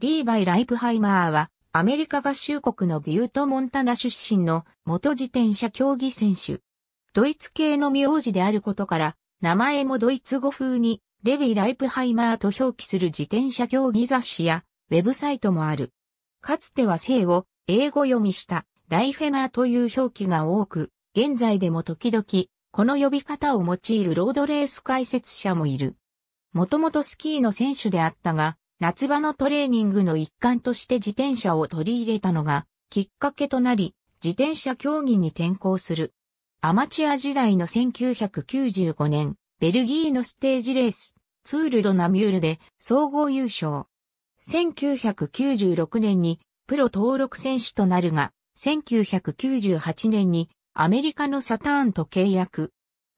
リーバイ・ライプハイマーは、アメリカ合衆国のビュート・モンタナ出身の元自転車競技選手。ドイツ系の名字であることから、名前もドイツ語風に、レヴィ・ライプハイマーと表記する自転車競技雑誌や、ウェブサイトもある。かつては姓を英語読みしたライフェマーという表記が多く、現在でも時々、この呼び方を用いるロードレース解説者もいる。もともとスキーの選手であったが、夏場のトレーニングの一環として自転車を取り入れたのが、きっかけとなり、自転車競技に転向する。アマチュア時代の1995年、ベルギーのステージレース、ツールドナミュールで総合優勝。1996年にプロ登録選手となるが、1998年にアメリカのサターンと契約。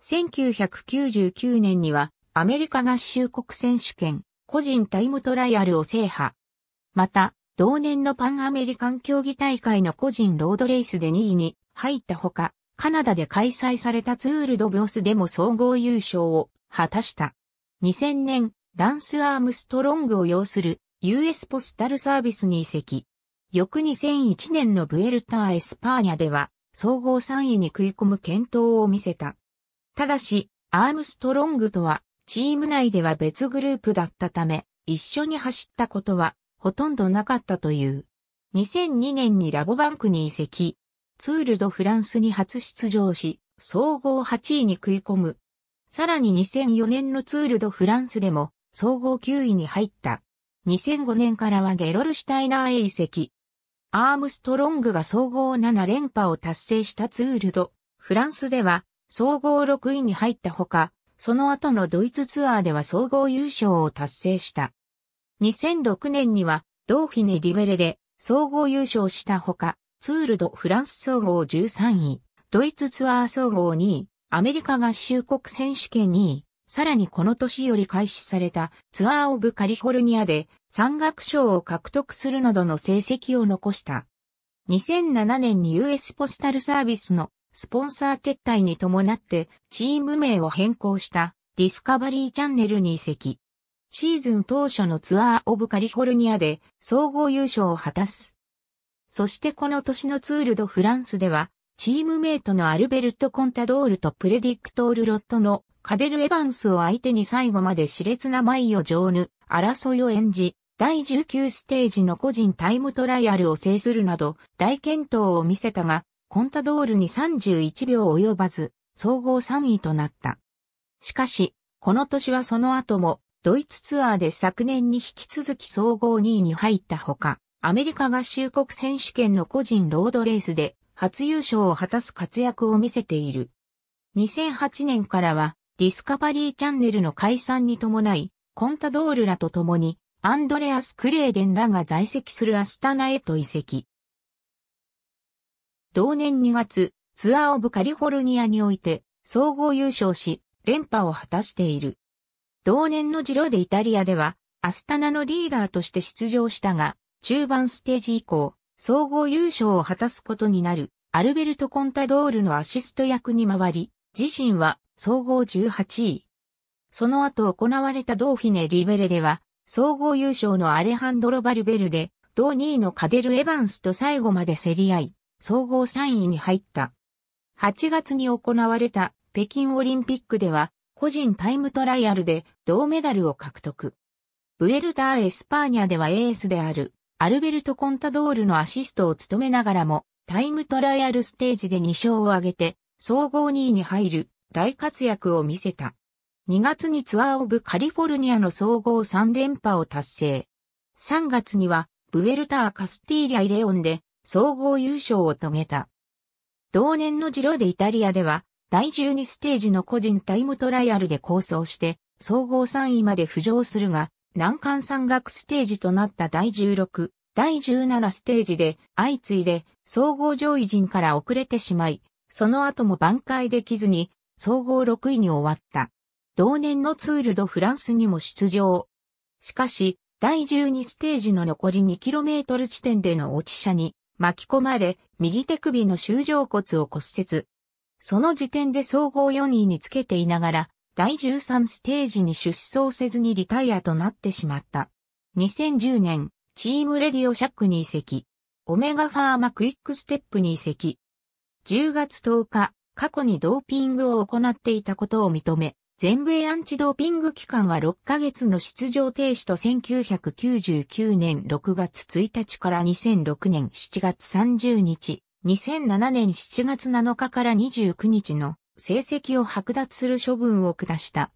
1999年にはアメリカ合衆国選手権個人タイムトライアルを制覇。また、同年のパンアメリカン競技大会の個人ロードレースで2位に入ったほか、カナダで開催されたツールドブオスでも総合優勝を果たした。2000年、ランス・アームストロングを要する US ポスタルサービスに移籍。翌2001年のブエルター・エスパーニャでは、総合3位に食い込む検討を見せた。ただし、アームストロングとはチーム内では別グループだったため、一緒に走ったことはほとんどなかったという。2002年にラボバンクに移籍、ツールドフランスに初出場し、総合8位に食い込む。さらに2004年のツールドフランスでも総合9位に入った。2005年からはゲロルシュタイナーへ移籍。アームストロングが総合7連覇を達成したツールド、フランスでは総合6位に入ったほか、その後のドイツツアーでは総合優勝を達成した。2006年には、ドーフィネ・リベレで総合優勝したほか、ツール・ド・フランス総合13位、ドイツツアー総合2位、アメリカ合衆国選手権2位、さらにこの年より開始されたツアー・オブ・カリフォルニアで山岳賞を獲得するなどの成績を残した。2007年に US ポスタルサービスのスポンサー撤退に伴ってチーム名を変更したディスカバリーチャンネルに移籍。シーズン当初のツアーオブカリフォルニアで総合優勝を果たす。そしてこの年のツールドフランスでは、チームメイトのアルベルト・コンタドールとプレディクトール・ロットのカデル・エヴァンスを相手に最後まで熾烈な舞を上ぬ争いを演じ、第19ステージの個人タイムトライアルを制するなど大健闘を見せたが、コンタドールに31秒及ばず、総合3位となった。しかし、この年はその後も、ドイツツアーで昨年に引き続き総合2位に入ったほか、アメリカ合衆国選手権の個人ロードレースで初優勝を果たす活躍を見せている。2008年からはディスカバリーチャンネルの解散に伴い、コンタドールらと共にアンドレアス・クレーデンらが在籍するアスタナへと移籍。同年2月、ツアーオブカリフォルニアにおいて、総合優勝し、連覇を果たしている。同年のジロでイタリアでは、アスタナのリーダーとして出場したが、中盤ステージ以降、総合優勝を果たすことになる、アルベルト・コンタドールのアシスト役に回り、自身は総合18位。その後行われたドーフィネ・リベレでは、総合優勝のアレハンドロ・バルベルで、同2位のカデル・エヴァンスと最後まで競り合い、総合3位に入った。8月に行われた北京オリンピックでは個人タイムトライアルで銅メダルを獲得。ブエルター・エスパーニャではエースであるアルベルト・コンタドールのアシストを務めながらもタイムトライアルステージで2勝を挙げて総合2位に入る大活躍を見せた。2月にツアーオブカリフォルニアの総合3連覇を達成。3月にはブエルター・カスティーリア・イレオンで総合優勝を遂げた。同年のジロでイタリアでは、第12ステージの個人タイムトライアルで構想して、総合3位まで浮上するが、難関山岳ステージとなった第16、第17ステージで、相次いで、総合上位陣から遅れてしまい、その後も挽回できずに、総合6位に終わった。同年のツールドフランスにも出場。しかし、第12ステージの残り 2km 地点での落ち車に、巻き込まれ、右手首の終上骨を骨折。その時点で総合4位につけていながら、第13ステージに出走せずにリタイアとなってしまった。2010年、チームレディオシャックに移籍。オメガファーマクイックステップに移籍。10月10日、過去にドーピングを行っていたことを認め、全米アンチドーピング機関は6ヶ月の出場停止と1999年6月1日から2006年7月30日、2007年7月7日から29日の成績を剥奪する処分を下した。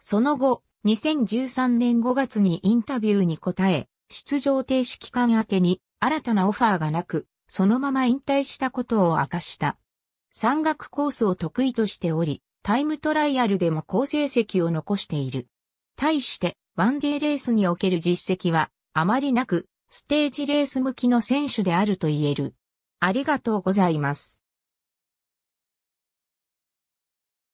その後、2013年5月にインタビューに答え、出場停止期間明けに新たなオファーがなく、そのまま引退したことを明かした。山岳コースを得意としており、タイムトライアルでも好成績を残している。対して、ワンデーレースにおける実績は、あまりなく、ステージレース向きの選手であると言える。ありがとうございます。